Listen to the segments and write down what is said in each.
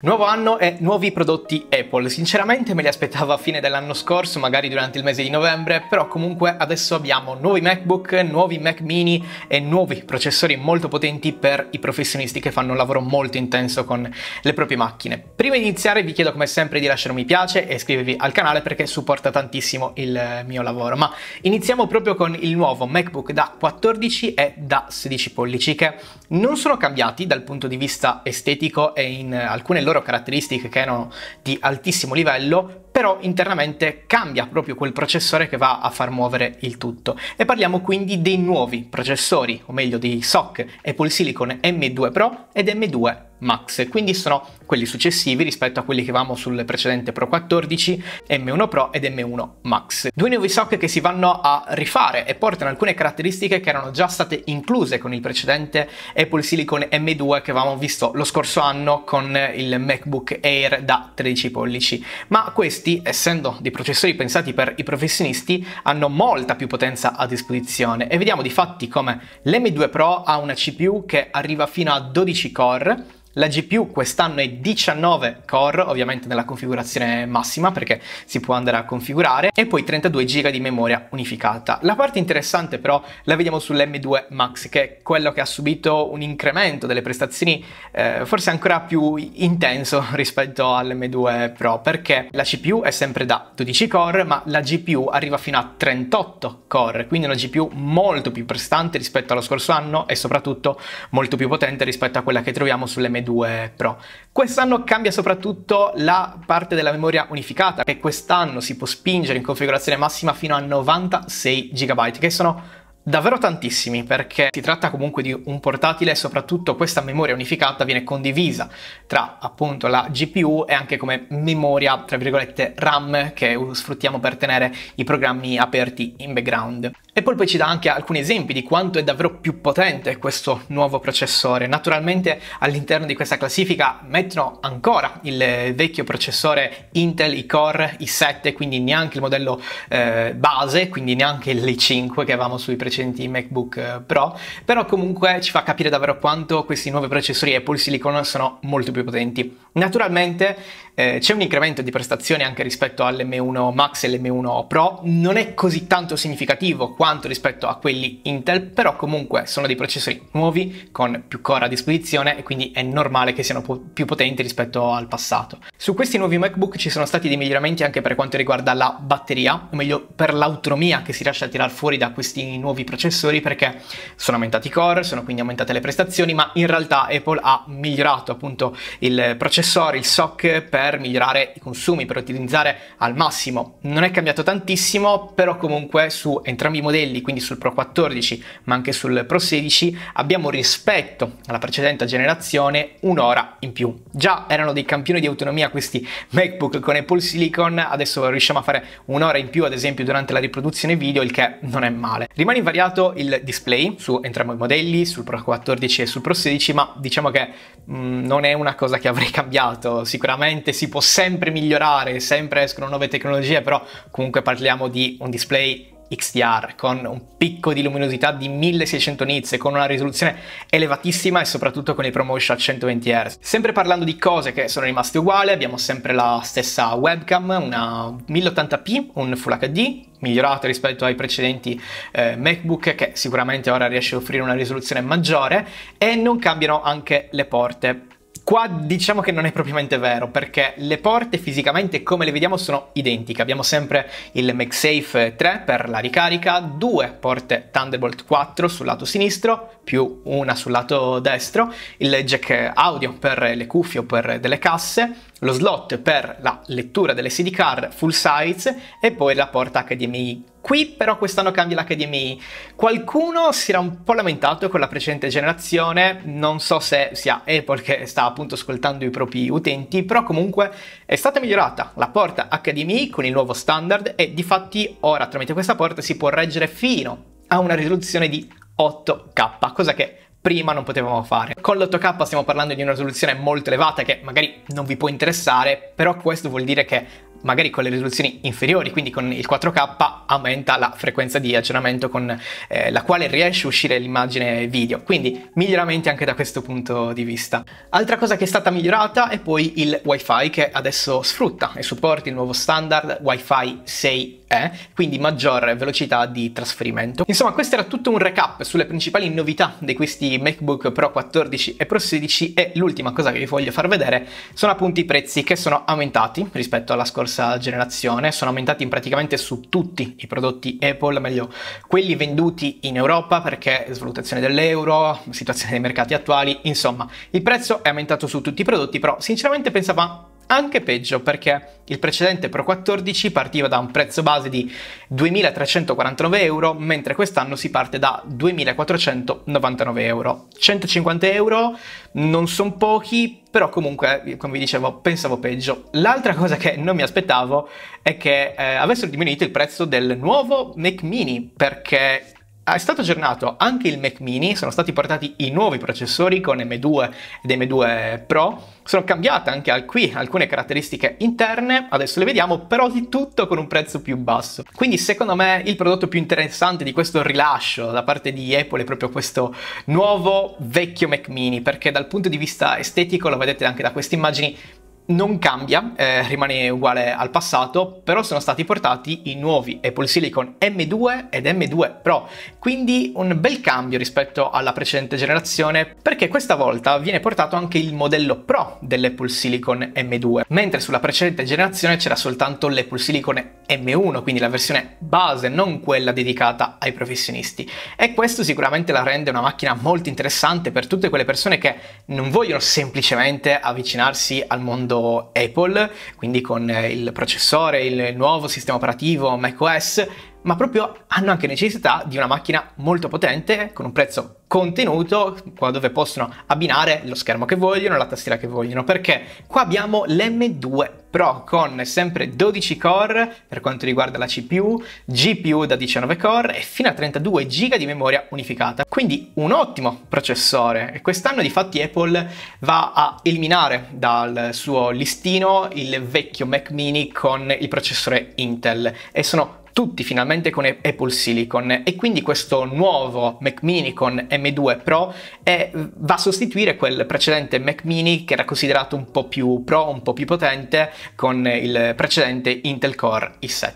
Nuovo anno e nuovi prodotti Apple. Sinceramente me li aspettavo a fine dell'anno scorso, magari durante il mese di novembre, però comunque adesso abbiamo nuovi MacBook, nuovi Mac mini e nuovi processori molto potenti per i professionisti che fanno un lavoro molto intenso con le proprie macchine. Prima di iniziare vi chiedo come sempre di lasciare un mi piace e iscrivervi al canale perché supporta tantissimo il mio lavoro, ma iniziamo proprio con il nuovo MacBook da 14 e da 16 pollici che non sono cambiati dal punto di vista estetico e in alcune loro caratteristiche che erano di altissimo livello, però internamente cambia proprio quel processore che va a far muovere il tutto. E parliamo quindi dei nuovi processori, o meglio dei SOC Apple Silicon M2 Pro ed M2 Max, quindi sono quelli successivi rispetto a quelli che avevamo sul precedente Pro 14, M1 Pro ed M1 Max. Due nuovi socket che si vanno a rifare e portano alcune caratteristiche che erano già state incluse con il precedente Apple Silicon M2 che avevamo visto lo scorso anno con il MacBook Air da 13 pollici, ma questi, essendo dei processori pensati per i professionisti, hanno molta più potenza a disposizione e vediamo di fatti come l'M2 Pro ha una CPU che arriva fino a 12 core, la GPU quest'anno è 19 core, ovviamente nella configurazione massima perché si può andare a configurare, e poi 32 GB di memoria unificata. La parte interessante però la vediamo sull'M2 Max, che è quello che ha subito un incremento delle prestazioni eh, forse ancora più intenso rispetto all'M2 Pro, perché la CPU è sempre da 12 core, ma la GPU arriva fino a 38 core, quindi una GPU molto più prestante rispetto allo scorso anno e soprattutto molto più potente rispetto a quella che troviamo sull'M2 2 Pro. Quest'anno cambia soprattutto la parte della memoria unificata, che quest'anno si può spingere in configurazione massima fino a 96 GB, che sono davvero tantissimi perché si tratta comunque di un portatile e soprattutto questa memoria unificata viene condivisa tra appunto la GPU e anche come memoria tra virgolette RAM che sfruttiamo per tenere i programmi aperti in background. Apple poi ci dà anche alcuni esempi di quanto è davvero più potente questo nuovo processore. Naturalmente all'interno di questa classifica mettono ancora il vecchio processore Intel i-Core i7, quindi neanche il modello eh, base, quindi neanche l'i5 che avevamo sui precedenti MacBook eh, Pro, però comunque ci fa capire davvero quanto questi nuovi processori Apple Silicon sono molto più potenti. Naturalmente eh, c'è un incremento di prestazioni anche rispetto all'M1 Max e allm 1 Pro, non è così tanto significativo quanto rispetto a quelli Intel, però comunque sono dei processori nuovi con più core a disposizione e quindi è normale che siano po- più potenti rispetto al passato. Su questi nuovi MacBook ci sono stati dei miglioramenti anche per quanto riguarda la batteria, o meglio per l'autonomia che si riesce a tirar fuori da questi nuovi processori perché sono aumentati i core, sono quindi aumentate le prestazioni, ma in realtà Apple ha migliorato appunto il processore, il SOC per per migliorare i consumi, per ottimizzare al massimo. Non è cambiato tantissimo, però comunque su entrambi i modelli, quindi sul Pro 14 ma anche sul Pro 16, abbiamo rispetto alla precedente generazione un'ora in più. Già erano dei campioni di autonomia questi MacBook con Apple Silicon, adesso riusciamo a fare un'ora in più ad esempio durante la riproduzione video, il che non è male. Rimane invariato il display su entrambi i modelli, sul Pro 14 e sul Pro 16, ma diciamo che Mm, non è una cosa che avrei cambiato. Sicuramente si può sempre migliorare, sempre escono nuove tecnologie, però comunque parliamo di un display XDR con un picco di luminosità di 1600 nits con una risoluzione elevatissima e soprattutto con i promotion a 120 Hz. Sempre parlando di cose che sono rimaste uguali, abbiamo sempre la stessa webcam, una 1080p, un Full HD migliorato rispetto ai precedenti eh, MacBook che sicuramente ora riesce a offrire una risoluzione maggiore e non cambiano anche le porte Qua diciamo che non è propriamente vero, perché le porte fisicamente come le vediamo sono identiche. Abbiamo sempre il MagSafe 3 per la ricarica, due porte Thunderbolt 4 sul lato sinistro, più una sul lato destro, il jack audio per le cuffie o per delle casse, lo slot per la lettura delle SD card full size e poi la porta HDMI. Qui però quest'anno cambia l'HDMI. Qualcuno si era un po' lamentato con la precedente generazione, non so se sia Apple che sta appunto ascoltando i propri utenti, però comunque è stata migliorata la porta HDMI con il nuovo standard e di fatti ora tramite questa porta si può reggere fino a una risoluzione di 8K, cosa che prima non potevamo fare. Con l'8K stiamo parlando di una risoluzione molto elevata che magari non vi può interessare, però questo vuol dire che magari con le risoluzioni inferiori, quindi con il 4K aumenta la frequenza di aggiornamento con eh, la quale riesce a uscire l'immagine video, quindi miglioramenti anche da questo punto di vista. Altra cosa che è stata migliorata è poi il WiFi che adesso sfrutta e supporta il nuovo standard WiFi 6E, quindi maggior velocità di trasferimento. Insomma, questo era tutto un recap sulle principali novità di questi MacBook Pro 14 e Pro 16 e l'ultima cosa che vi voglio far vedere sono appunto i prezzi che sono aumentati rispetto alla scorsa scorsa generazione, sono aumentati praticamente su tutti i prodotti Apple, meglio quelli venduti in Europa perché svalutazione dell'euro, situazione dei mercati attuali, insomma il prezzo è aumentato su tutti i prodotti, però sinceramente pensavo anche peggio perché il precedente Pro 14 partiva da un prezzo base di 2.349 euro, mentre quest'anno si parte da 2.499 euro. 150 euro non sono pochi, però comunque, come vi dicevo, pensavo peggio. L'altra cosa che non mi aspettavo è che eh, avessero diminuito il prezzo del nuovo Mac Mini, perché Ah, è stato aggiornato anche il Mac mini, sono stati portati i nuovi processori con M2 ed M2 Pro, sono cambiate anche qui alcune caratteristiche interne, adesso le vediamo, però di tutto con un prezzo più basso. Quindi secondo me il prodotto più interessante di questo rilascio da parte di Apple è proprio questo nuovo vecchio Mac mini, perché dal punto di vista estetico lo vedete anche da queste immagini non cambia, eh, rimane uguale al passato, però sono stati portati i nuovi Apple Silicon M2 ed M2 Pro, quindi un bel cambio rispetto alla precedente generazione, perché questa volta viene portato anche il modello Pro dell'Apple Silicon M2, mentre sulla precedente generazione c'era soltanto l'Apple Silicon M1, quindi la versione base, non quella dedicata ai professionisti. E questo sicuramente la rende una macchina molto interessante per tutte quelle persone che non vogliono semplicemente avvicinarsi al mondo Apple, quindi con il processore, il nuovo sistema operativo macOS ma proprio hanno anche necessità di una macchina molto potente, con un prezzo contenuto, dove possono abbinare lo schermo che vogliono, la tastiera che vogliono, perché qua abbiamo l'M2 Pro con sempre 12 core per quanto riguarda la CPU, GPU da 19 core e fino a 32 GB di memoria unificata, quindi un ottimo processore e quest'anno di fatti Apple va a eliminare dal suo listino il vecchio Mac mini con il processore Intel e sono tutti finalmente con Apple Silicon e quindi questo nuovo Mac Mini con M2 Pro è, va a sostituire quel precedente Mac Mini che era considerato un po' più pro, un po' più potente con il precedente Intel Core i7.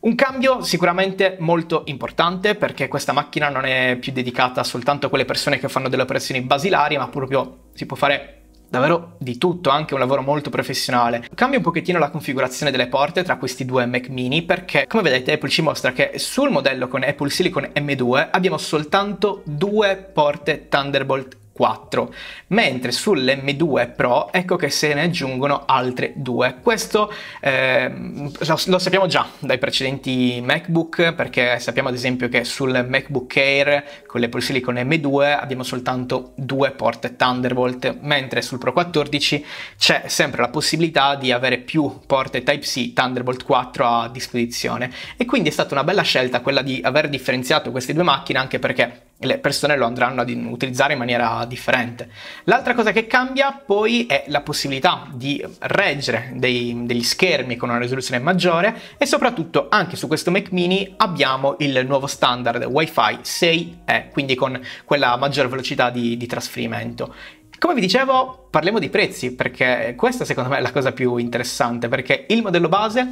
Un cambio sicuramente molto importante perché questa macchina non è più dedicata soltanto a quelle persone che fanno delle operazioni basilari ma proprio si può fare davvero di tutto, anche un lavoro molto professionale. Cambio un pochettino la configurazione delle porte tra questi due Mac mini perché come vedete Apple ci mostra che sul modello con Apple Silicon M2 abbiamo soltanto due porte Thunderbolt 4, mentre sull'M2 Pro ecco che se ne aggiungono altre due. Questo eh, lo, lo, sappiamo già dai precedenti MacBook, perché sappiamo ad esempio che sul MacBook Air con l'Apple Silicon M2 abbiamo soltanto due porte Thunderbolt, mentre sul Pro 14 c'è sempre la possibilità di avere più porte Type-C Thunderbolt 4 a disposizione. E quindi è stata una bella scelta quella di aver differenziato queste due macchine, anche perché le persone lo andranno ad utilizzare in maniera differente. L'altra cosa che cambia poi è la possibilità di reggere dei, degli schermi con una risoluzione maggiore e soprattutto anche su questo Mac mini abbiamo il nuovo standard WiFi 6E, quindi con quella maggior velocità di, di trasferimento. Come vi dicevo, parliamo di prezzi perché questa secondo me è la cosa più interessante perché il modello base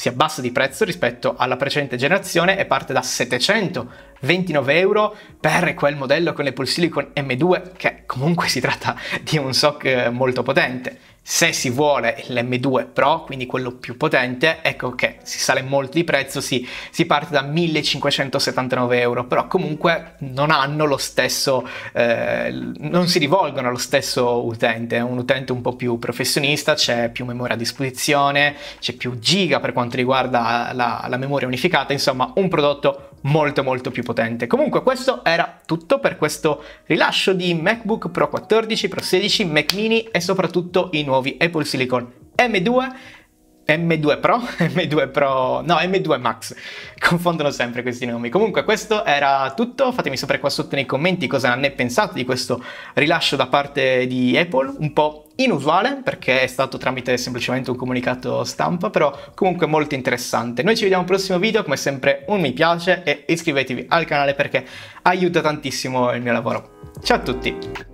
si abbassa di prezzo rispetto alla precedente generazione e parte da 729 euro per quel modello con le Pulse Silicon M2 che comunque si tratta di un SOC molto potente. Se si vuole l'M2 Pro, quindi quello più potente, ecco che si sale molto di prezzo, si, si parte da 1579 euro, però comunque non hanno lo stesso, eh, non si rivolgono allo stesso utente, è un utente un po' più professionista, c'è più memoria a disposizione, c'è più giga per quanto riguarda la, la memoria unificata, insomma un prodotto molto molto più potente. Comunque questo era tutto per questo rilascio di MacBook Pro 14, Pro 16, Mac mini e soprattutto i nuovi Apple Silicon M2 M2 Pro, M2 Pro, no, M2 Max. Confondono sempre questi nomi. Comunque, questo era tutto. Fatemi sapere qua sotto nei commenti cosa ne pensate di questo rilascio da parte di Apple, un po' inusuale perché è stato tramite semplicemente un comunicato stampa, però comunque molto interessante. Noi ci vediamo al prossimo video, come sempre un mi piace e iscrivetevi al canale perché aiuta tantissimo il mio lavoro. Ciao a tutti!